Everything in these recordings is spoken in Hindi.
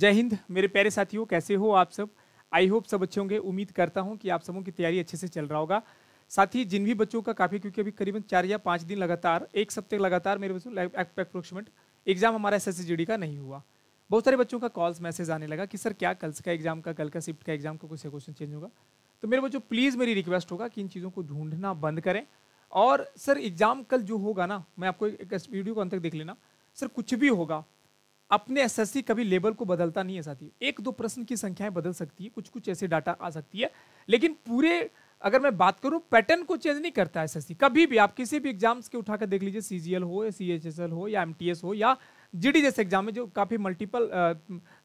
जय हिंद मेरे प्यारे साथियों कैसे हो आप सब आई होप सब अच्छे होंगे उम्मीद करता हूँ कि आप सबों की तैयारी अच्छे से चल रहा होगा साथ ही जिन भी बच्चों का काफ़ी क्योंकि अभी करीबन चार या पाँच दिन लगातार एक सप्ते लगातार मेरे बच्चों अप्रोक्सीमेट एग्जाम हमारा एस एस का नहीं हुआ बहुत सारे बच्चों का कॉल्स मैसेज आने लगा कि सर क्या कल का एग्जाम का कल का शिफ्ट का एग्जाम का कुछ क्वेश्चन चेंज होगा तो मेरे बच्चों प्लीज़ मेरी रिक्वेस्ट होगा कि इन चीज़ों को ढूंढना बंद करें और सर एग्ज़ाम कल जो होगा ना मैं आपको एक वीडियो को अंत तक देख लेना सर कुछ भी होगा अपने एसएससी कभी लेबल को बदलता नहीं है साथी एक दो प्रश्न की संख्याएं बदल सकती है कुछ कुछ ऐसे डाटा आ सकती है लेकिन पूरे अगर मैं बात करूं पैटर्न को चेंज नहीं करता है एसएससी कभी भी आप किसी भी एग्जाम्स के उठाकर देख लीजिए एल हो या एल हो या एस हो या डी जैसे एग्जाम में जो काफ़ी मल्टीपल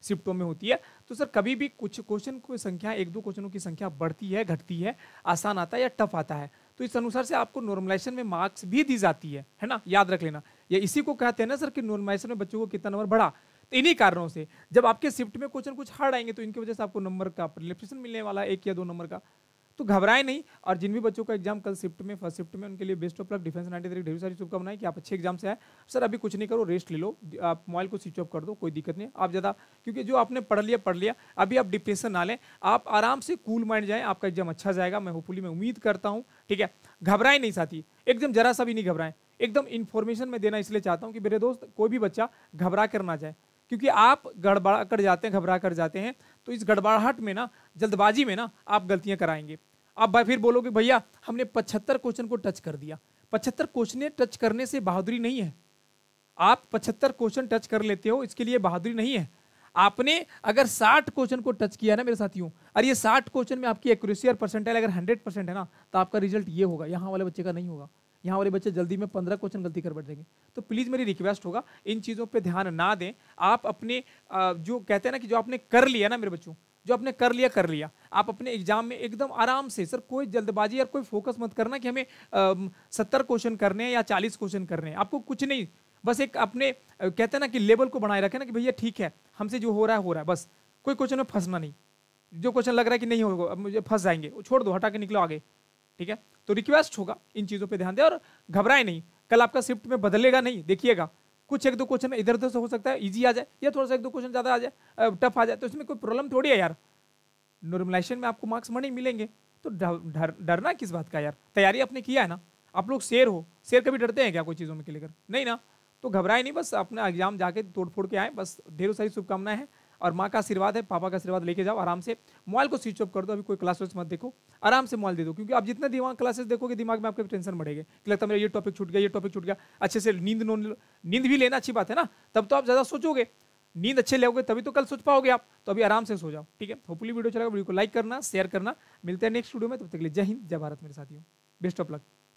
शिफ्टों में होती है तो सर कभी भी कुछ क्वेश्चन की संख्या एक दो क्वेश्चनों की संख्या बढ़ती है घटती है आसान आता है या टफ आता है तो इस अनुसार से आपको नॉर्मलाइजेशन में मार्क्स भी दी जाती है है ना याद रख लेना या इसी को कहते हैं ना सर कि नॉर्माइजेशन में बच्चों को कितना नंबर बढ़ा तो इन्हीं कारणों से जब आपके शिफ्ट में क्वेश्चन कुछ हार्ड आएंगे तो इनकी वजह से आपको नंबर का रिलेप्शन मिलने वाला है एक या दो नंबर का तो घबराएं नहीं और जिन भी बच्चों का एग्जाम कल शिफ्ट में फर्स्ट शिफ्ट में उनके लिए best of luck defence nine three ढेर सारी है कि आप अच्छे एग्जाम से आए सर अभी कुछ नहीं करो रेस्ट ले लो आप मोबाइल को स्विच ऑफ कर दो कोई दिक्कत नहीं आप ज़्यादा क्योंकि जो आपने पढ़ लिया पढ़ लिया अभी आप डिप्रेशन ना लें आप आराम से कूल माइंड जाएँ आपका एग्जाम अच्छा जाएगा मैं होपफुली मैं उम्मीद करता हूँ ठीक है घबराएं नहीं साथी एकदम जरा सा भी नहीं घबराएं एकदम इन्फॉर्मेशन में देना इसलिए चाहता हूँ कि मेरे दोस्त कोई भी बच्चा घबरा कर ना जाए क्योंकि आप गड़बड़ा कर जाते हैं घबरा कर जाते हैं तो इस गड़बड़ाहट में ना जल्दबाजी में ना आप गलतियाँ कराएंगे आप फिर बोलोगे भैया हमने पचहत्तर क्वेश्चन को टच कर दिया पचहत्तर क्वेश्चन टच करने से बहादुरी नहीं है आप पचहत्तर क्वेश्चन टच कर लेते हो इसके लिए बहादुरी नहीं है आपने अगर साठ क्वेश्चन को टच किया ना मेरे साथियों और ये साठ क्वेश्चन में आपकी एक्यूरेसी और परसेंटेज अगर हंड्रेड परसेंट है ना तो आपका रिजल्ट ये होगा यहाँ वाले बच्चे का नहीं होगा यहाँ वाले बच्चे जल्दी में पंद्रह क्वेश्चन गलती कर बैठेंगे तो प्लीज़ मेरी रिक्वेस्ट होगा इन चीज़ों पर ध्यान ना दें आप अपने जो कहते हैं ना कि जो आपने कर लिया ना मेरे बच्चों जो आपने कर लिया कर लिया आप अपने एग्जाम में एकदम आराम से सर कोई जल्दबाजी या कोई फोकस मत करना कि हमें सत्तर क्वेश्चन करने हैं या चालीस क्वेश्चन करने हैं आपको कुछ नहीं बस एक अपने कहते हैं ना कि लेवल को बनाए रखें ना कि भैया ठीक है हमसे जो हो रहा है हो रहा है बस कोई क्वेश्चन में फंसना नहीं जो क्वेश्चन लग रहा है कि नहीं होगा अब मुझे फंस जाएंगे छोड़ दो हटा के निकलो आगे ठीक है तो रिक्वेस्ट होगा इन चीज़ों पे ध्यान दें और घबराए नहीं कल आपका शिफ्ट में बदलेगा नहीं देखिएगा कुछ एक दो क्वेश्चन इधर उधर से हो सकता है इजी आ जाए या थोड़ा सा एक दो क्वेश्चन ज़्यादा आ जाए टफ आ जाए तो इसमें कोई प्रॉब्लम थोड़ी है यार नॉर्मलाइजेशन में आपको मार्क्स मनी मिलेंगे तो डरना किस बात का यार तैयारी आपने किया है ना आप लोग शेर हो शेर कभी डरते हैं क्या कोई चीज़ों में लेकर नहीं ना तो घबराए नहीं बस अपना एग्जाम जाके तोड़ फोड़ के आए बस ढेरों सारी शुभकामनाएं हैं और माँ का आशीर्वाद है पापा का आशीर्वाद लेके जाओ आराम से मोबाइल को स्विच ऑफ कर दो अभी कोई क्लासेस मत देखो आराम से मोबाइल दे दो क्योंकि आप जितना दिमाग क्लासेस देखोगे दिमाग में आपके टेंशन बढ़ेगा कि लगता है मेरा ये टॉपिक छूट गया ये टॉपिक छूट गया अच्छे से नींद नींद भी लेना अच्छी बात है ना तब तो आप ज़्यादा सोचोगे नींद अच्छे लोगे तभी तो कल सोच पाओगे आप तो अभी आराम से सो जाओ ठीक है होपली वीडियो चलेगा वीडियो को लाइक करना शेयर करना मिलते हैं नेक्स्ट वीडियो में तब तक के लिए जय हिंद जय भारत मेरे साथियों बेस्ट ऑफ लक